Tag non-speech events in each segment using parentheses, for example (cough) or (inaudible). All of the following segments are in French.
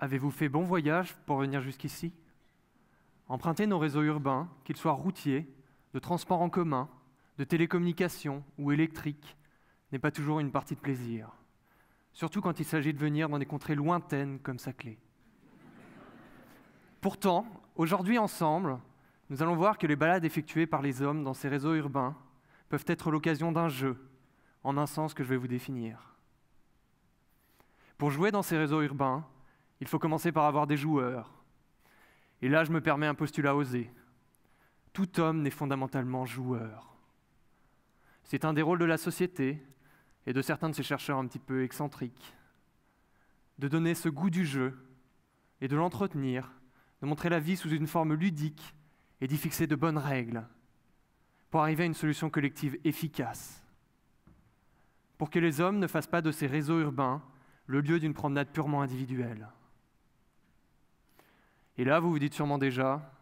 Avez-vous fait bon voyage pour venir jusqu'ici Emprunter nos réseaux urbains, qu'ils soient routiers, de transports en commun, de télécommunications ou électriques, n'est pas toujours une partie de plaisir, surtout quand il s'agit de venir dans des contrées lointaines comme Saclay. Pourtant, aujourd'hui ensemble, nous allons voir que les balades effectuées par les hommes dans ces réseaux urbains peuvent être l'occasion d'un jeu, en un sens que je vais vous définir. Pour jouer dans ces réseaux urbains, il faut commencer par avoir des joueurs. Et là, je me permets un postulat osé. Tout homme n'est fondamentalement joueur. C'est un des rôles de la société et de certains de ses chercheurs un petit peu excentriques. De donner ce goût du jeu et de l'entretenir, de montrer la vie sous une forme ludique et d'y fixer de bonnes règles pour arriver à une solution collective efficace. Pour que les hommes ne fassent pas de ces réseaux urbains le lieu d'une promenade purement individuelle. Et là, vous vous dites sûrement déjà,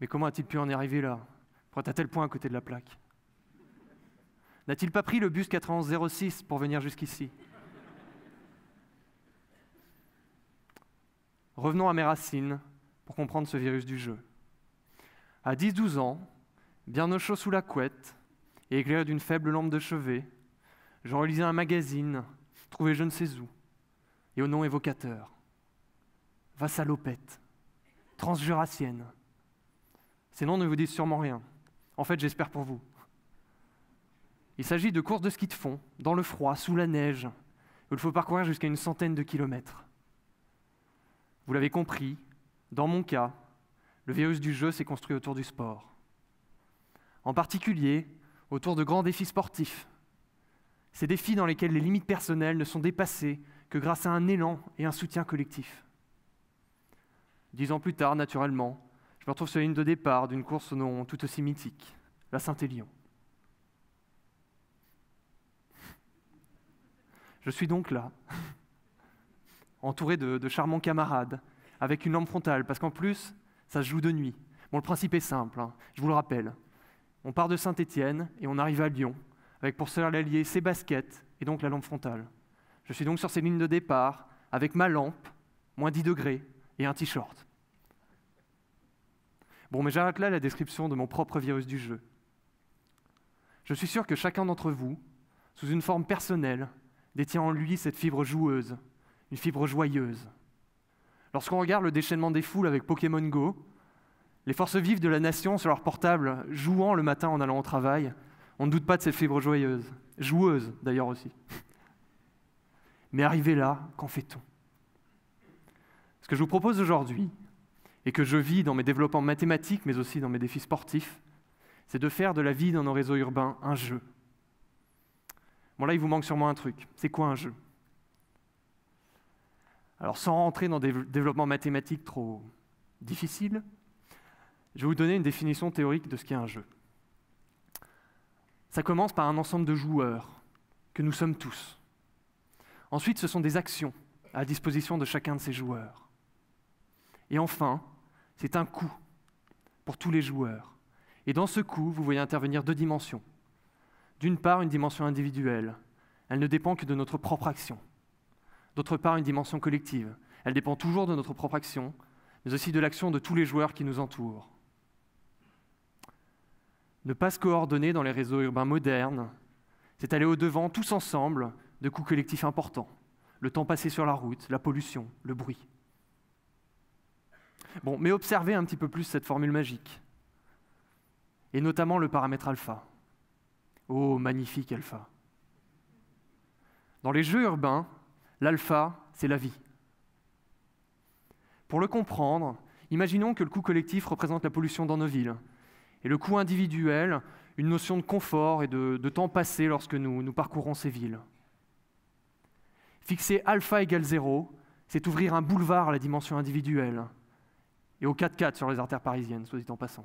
mais comment a-t-il pu en arriver là Pour être à tel point à côté de la plaque N'a-t-il pas pris le bus 4106 pour venir jusqu'ici Revenons à mes racines pour comprendre ce virus du jeu. À 10-12 ans, bien au chaud sous la couette et éclairé d'une faible lampe de chevet, j'en relisais un magazine trouvé je ne sais où et au nom évocateur Vassalopette transjurassienne. Ces noms ne vous disent sûrement rien. En fait, j'espère pour vous. Il s'agit de courses de ski de fond, dans le froid, sous la neige, où il faut parcourir jusqu'à une centaine de kilomètres. Vous l'avez compris, dans mon cas, le virus du jeu s'est construit autour du sport. En particulier, autour de grands défis sportifs. Ces défis dans lesquels les limites personnelles ne sont dépassées que grâce à un élan et un soutien collectif. Dix ans plus tard, naturellement, je me retrouve sur la ligne de départ d'une course non tout aussi mythique, la Saint-Élion. Je suis donc là, (laughs) entouré de, charmants camarades, avec une lampe frontale, parce qu'en plus, ça se joue de nuit. Bon, le principe est simple, hein, je vous le rappelle. On part de Saint-Étienne et on arrive à Lyon, avec pour seul l'allié ses baskets et donc la lampe frontale. Je suis donc sur ces lignes de départ, avec ma lampe, moins 10 degrés, et un t-shirt. Bon, mais j'arrête là la description de mon propre virus du jeu. Je suis sûr que chacun d'entre vous, sous une forme personnelle, détient en lui cette fibre joueuse, une fibre joyeuse. Lorsqu'on regarde le déchaînement des foules avec Pokémon Go, les forces vives de la nation sur leur portable, jouant le matin en allant au travail, on ne doute pas de cette fibre joyeuse, joueuse d'ailleurs aussi. (laughs) Mais arrivé là, qu'en fait-on ce que je vous propose aujourd'hui, et que je vis dans mes développements mathématiques, mais aussi dans mes défis sportifs, c'est de faire de la vie dans nos réseaux urbains un jeu. Bon là, il vous manque sûrement un truc. C'est quoi un jeu Alors sans rentrer dans des développements mathématiques trop difficiles, je vais vous donner une définition théorique de ce qu'est un jeu. Ça commence par un ensemble de joueurs, que nous sommes tous. Ensuite, ce sont des actions à disposition de chacun de ces joueurs. Et enfin, c'est un coût pour tous les joueurs. Et dans ce coût, vous voyez intervenir deux dimensions. D'une part, une dimension individuelle. Elle ne dépend que de notre propre action. D'autre part, une dimension collective. Elle dépend toujours de notre propre action, mais aussi de l'action de tous les joueurs qui nous entourent. Ne pas se coordonner dans les réseaux urbains modernes, c'est aller au-devant tous ensemble de coûts collectifs importants. Le temps passé sur la route, la pollution, le bruit. Bon, mais observez un petit peu plus cette formule magique, et notamment le paramètre alpha. Oh, magnifique alpha. Dans les jeux urbains, l'alpha, c'est la vie. Pour le comprendre, imaginons que le coût collectif représente la pollution dans nos villes, et le coût individuel, une notion de confort et de, temps passé lorsque nous, parcourons ces villes. Fixer alpha égale zéro, c'est ouvrir un boulevard à la dimension individuelle, et au 4 4 sur les artères parisiennes, soit dit en passant.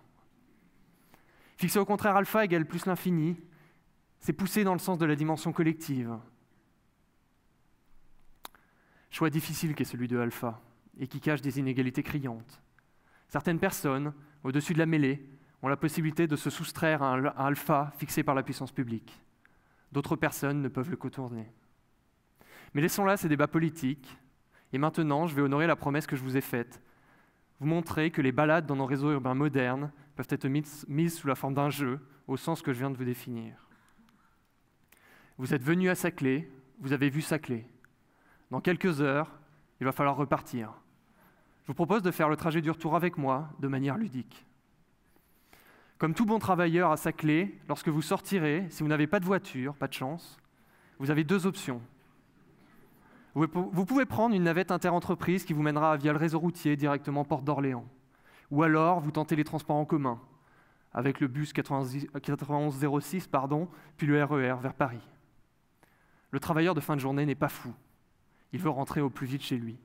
Fixer au contraire alpha égale plus l'infini, c'est pousser dans le sens de la dimension collective. Choix difficile qu'est celui de alpha, et qui cache des inégalités criantes. Certaines personnes, au-dessus de la mêlée, ont la possibilité de se soustraire à un alpha fixé par la puissance publique. D'autres personnes ne peuvent le contourner. Mais laissons là ces débats politiques, et maintenant je vais honorer la promesse que je vous ai faite vous montrer que les balades dans nos réseaux urbains modernes peuvent être mises sous la forme d'un jeu, au sens que je viens de vous définir. Vous êtes venu à Saclay, vous avez vu Saclay. Dans quelques heures, il va falloir repartir. Je vous propose de faire le trajet du retour avec moi de manière ludique. Comme tout bon travailleur à Saclay, lorsque vous sortirez, si vous n'avez pas de voiture, pas de chance, vous avez deux options. Vous pouvez prendre une navette interentreprise qui vous mènera via le réseau routier directement Porte d'Orléans. Ou alors, vous tentez les transports en commun, avec le bus 9106, pardon, puis le RER e vers Paris. Le travailleur de fin de journée n'est pas fou. Il veut rentrer au plus vite chez lui.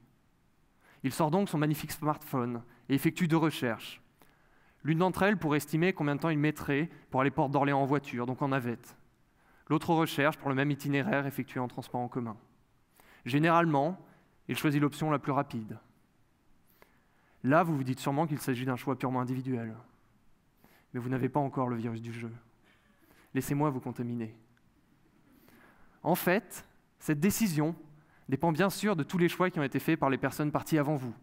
Il sort donc son magnifique smartphone et effectue deux recherches. L'une d'entre elles pour estimer combien de temps il mettrait pour aller Porte d'Orléans en voiture, donc en navette. L'autre recherche pour le même itinéraire effectué en transport en commun. Généralement, il choisit l'option la plus rapide. Là, vous vous dites sûrement qu'il s'agit d'un choix purement individuel. Mais vous n'avez pas encore le virus du jeu. Laissez-moi vous contaminer. En fait, cette décision dépend bien sûr de tous les choix qui ont été faits par les personnes parties avant vous.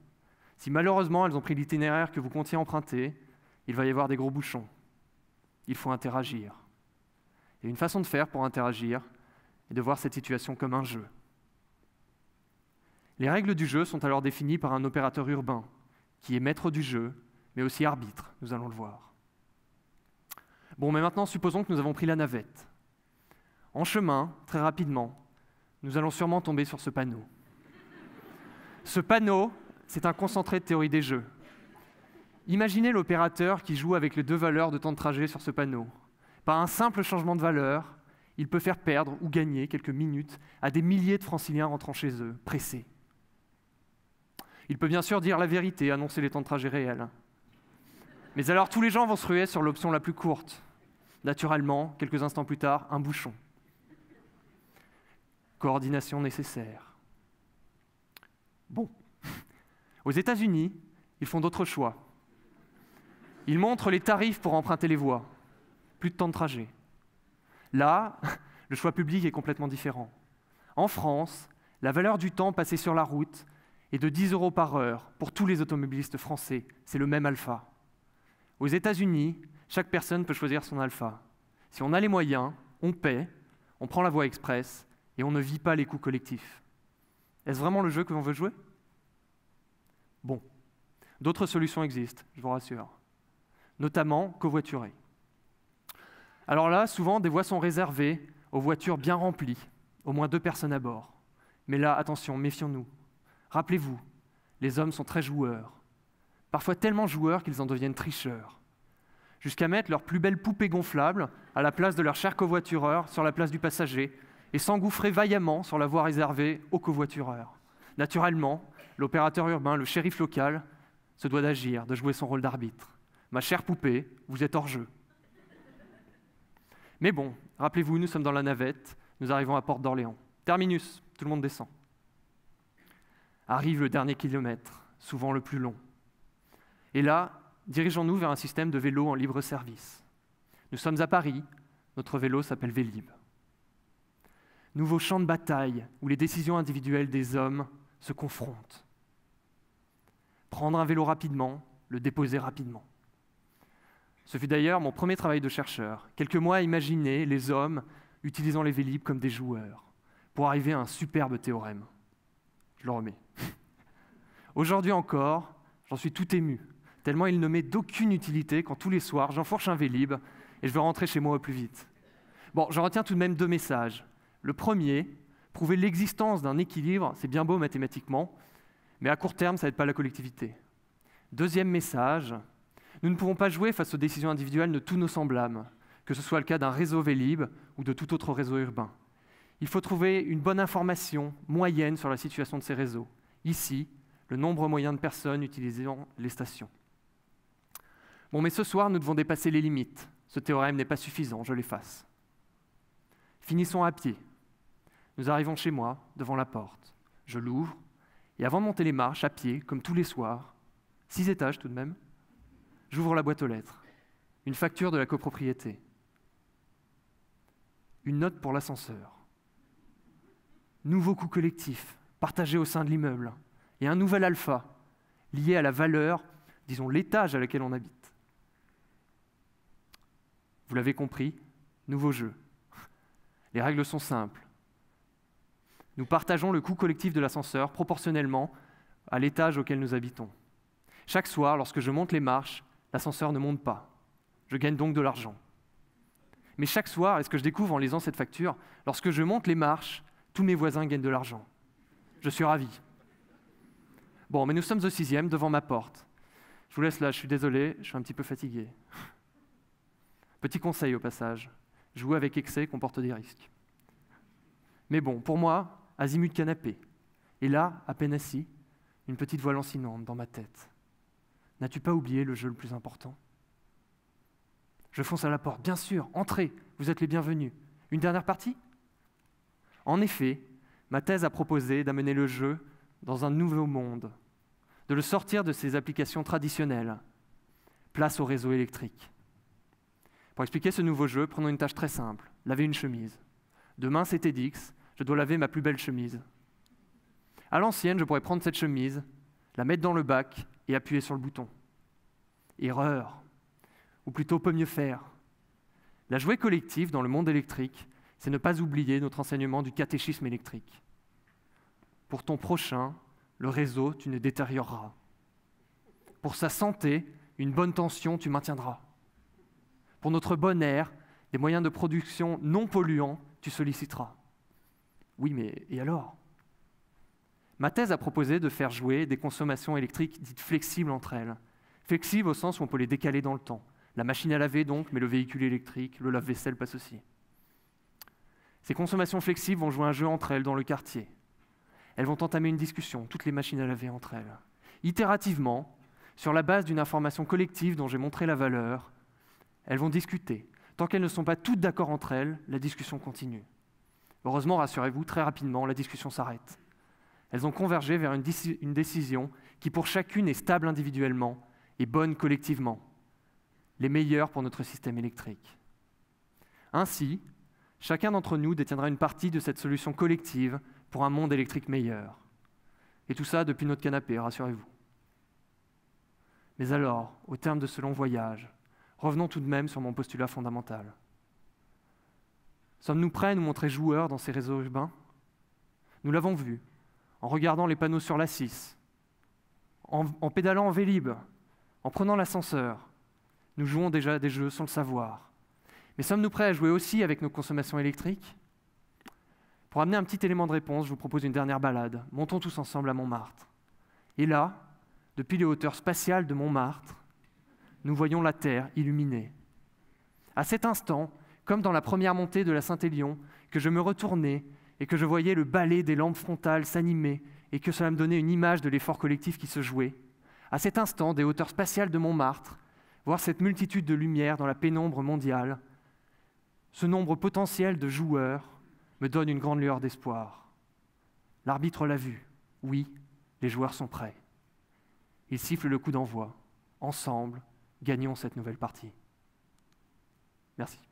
Si malheureusement elles ont pris l'itinéraire que vous comptiez emprunter, il va y avoir des gros bouchons. Il faut interagir. Et une façon de faire pour interagir est de voir cette situation comme un jeu. Les règles du jeu sont alors définies par un opérateur urbain, qui est maître du jeu, mais aussi arbitre, nous allons le voir. Bon, mais maintenant, supposons que nous avons pris la navette. En chemin, très rapidement, nous allons sûrement tomber sur ce panneau. Ce panneau, c'est un concentré de théorie des jeux. Imaginez l'opérateur qui joue avec les deux valeurs de temps de trajet sur ce panneau. Par un simple changement de valeur, il peut faire perdre ou gagner quelques minutes à des milliers de franciliens rentrant chez eux, pressés. Il peut bien sûr dire la vérité, annoncer les temps de trajet réels. Mais alors tous les gens vont se ruer sur l'option la plus courte. Naturellement, quelques instants plus tard, un bouchon. Coordination nécessaire. Bon. (laughs) Aux États-Unis, ils font d'autres choix. Ils montrent les tarifs pour emprunter les voies. Plus de temps de trajet. Là, (laughs) le choix public est complètement différent. En France, la valeur du temps passé sur la route et de 10 euros par heure pour tous les automobilistes français. C'est le même alpha. Aux États-Unis, chaque personne peut choisir son alpha. Si on a les moyens, on paie, on prend la voie express et on ne vit pas les coûts collectifs. Est-ce vraiment le jeu que l'on veut jouer Bon, d'autres solutions existent, je vous rassure, notamment covoiturer. Alors là, souvent, des voies sont réservées aux voitures bien remplies, au moins deux personnes à bord. Mais là, attention, méfions-nous. Rappelez-vous, les hommes sont très joueurs, parfois tellement joueurs qu'ils en deviennent tricheurs, jusqu'à mettre leur plus belle poupée gonflable à la place de leur cher covoitureur sur la place du passager et s'engouffrer vaillamment sur la voie réservée aux covoitureurs. Naturellement, l'opérateur urbain, le shérif local, se doit d'agir, de jouer son rôle d'arbitre. Ma chère poupée, vous êtes hors jeu. Mais bon, rappelez-vous, nous sommes dans la navette, nous arrivons à Porte d'Orléans. Terminus, tout le monde descend arrive le dernier kilomètre, souvent le plus long. Et là, dirigeons-nous vers un système de vélos en libre service. Nous sommes à Paris, notre vélo s'appelle Vélib. Nouveau champ de bataille où les décisions individuelles des hommes se confrontent. Prendre un vélo rapidement, le déposer rapidement. Ce fut d'ailleurs mon premier travail de chercheur, quelques mois à imaginer les hommes utilisant les Vélib comme des joueurs pour arriver à un superbe théorème je le remets. (laughs) Aujourd'hui encore, j'en suis tout ému, tellement il ne m'est d'aucune utilité quand tous les soirs j'enfourche un vélib et je veux rentrer chez moi au plus vite. Bon, j'en retiens tout de même deux messages. Le premier, prouver l'existence d'un équilibre, c'est bien beau mathématiquement, mais à court terme, ça n'aide pas la collectivité. Deuxième message, nous ne pouvons pas jouer face aux décisions individuelles de tous nos semblables, que ce soit le cas d'un réseau Vélib ou de tout autre réseau urbain. Il faut trouver une bonne information moyenne sur la situation de ces réseaux. Ici, le nombre moyen de personnes utilisant les stations. Bon, mais ce soir, nous devons dépasser les limites. Ce théorème n'est pas suffisant, je l'efface. Finissons à pied. Nous arrivons chez moi, devant la porte. Je l'ouvre, et avant de monter les marches, à pied, comme tous les soirs, six étages tout de même, j'ouvre la boîte aux lettres. Une facture de la copropriété. Une note pour l'ascenseur nouveau coût collectif partagé au sein de l'immeuble et un nouvel alpha lié à la valeur, disons l'étage à laquelle on habite. Vous l'avez compris, nouveau jeu. Les règles sont simples. Nous partageons le coût collectif de l'ascenseur proportionnellement à l'étage auquel nous habitons. Chaque soir, lorsque je monte les marches, l'ascenseur ne monte pas. Je gagne donc de l'argent. Mais chaque soir, et ce que je découvre en lisant cette facture, lorsque je monte les marches, tous mes voisins gagnent de l'argent. Je suis ravi. Bon, mais nous sommes au sixième, devant ma porte. Je vous laisse là, je suis désolé, je suis un petit peu fatigué. (laughs) Petit conseil au passage, jouer avec excès comporte des risques. Mais bon, pour moi, azimut canapé. Et là, à peine assis, une petite voix lancinante dans ma tête. N'as-tu pas oublié le jeu le plus important Je fonce à la porte, bien sûr, entrez, vous êtes les bienvenus. Une dernière partie en effet, ma thèse a proposé d'amener le jeu dans un nouveau monde, de le sortir de ses applications traditionnelles. Place au réseau électrique. Pour expliquer ce nouveau jeu, prenons une tâche très simple, laver une chemise. Demain, c'est TEDx, je dois laver ma plus belle chemise. À l'ancienne, je pourrais prendre cette chemise, la mettre dans le bac et appuyer sur le bouton. Erreur. Ou plutôt, peut mieux faire. La jouée collective dans le monde électrique c'est ne pas oublier notre enseignement du catéchisme électrique. Pour ton prochain, le réseau, tu ne détérioreras. Pour sa santé, une bonne tension, tu maintiendras. Pour notre bon air, des moyens de production non polluants, tu solliciteras. Oui, mais et alors Ma thèse a proposé de faire jouer des consommations électriques dites flexibles entre elles. Flexibles au sens où on peut les décaler dans le temps. La machine à laver donc, mais le véhicule électrique, le lave-vaisselle passe aussi. Ces consommations flexibles vont jouer un jeu entre elles dans le quartier. Elles vont entamer une discussion, toutes les machines à laver entre elles. Itérativement, sur la base d'une information collective dont j'ai montré la valeur, elles vont discuter. Tant qu'elles ne sont pas toutes d'accord entre elles, la discussion continue. Heureusement, rassurez-vous, très rapidement, la discussion s'arrête. Elles ont convergé vers une, décision qui, pour chacune, est stable individuellement et bonne collectivement, les meilleures pour notre système électrique. Ainsi, Chacun d'entre nous détiendra une partie de cette solution collective pour un monde électrique meilleur. Et tout ça depuis notre canapé, rassurez-vous. Mais alors, au terme de ce long voyage, revenons tout de même sur mon postulat fondamental. Sommes-nous prêts à nous montrer joueurs dans ces réseaux urbains Nous l'avons vu, en regardant les panneaux sur la en, pédalant en vélib, en prenant l'ascenseur. Nous jouons déjà des jeux sans le savoir. Mais sommes-nous prêts à jouer aussi avec nos consommations électriques Pour amener un petit élément de réponse, je vous propose une dernière balade. Montons tous ensemble à Montmartre. Et là, depuis les hauteurs spatiales de Montmartre, nous voyons la Terre illuminée. À cet instant, comme dans la première montée de la Saint-Élion, que je me retournais et que je voyais le balai des lampes frontales s'animer et que cela me donnait une image de l'effort collectif qui se jouait. À cet instant, des hauteurs spatiales de Montmartre, voir cette multitude de lumières dans la pénombre mondiale, ce nombre potentiel de joueurs me donne une grande lueur d'espoir. L'arbitre l'a vu. Oui, les joueurs sont prêts. Ils sifflent le coup d'envoi. Ensemble, gagnons cette nouvelle partie. Merci.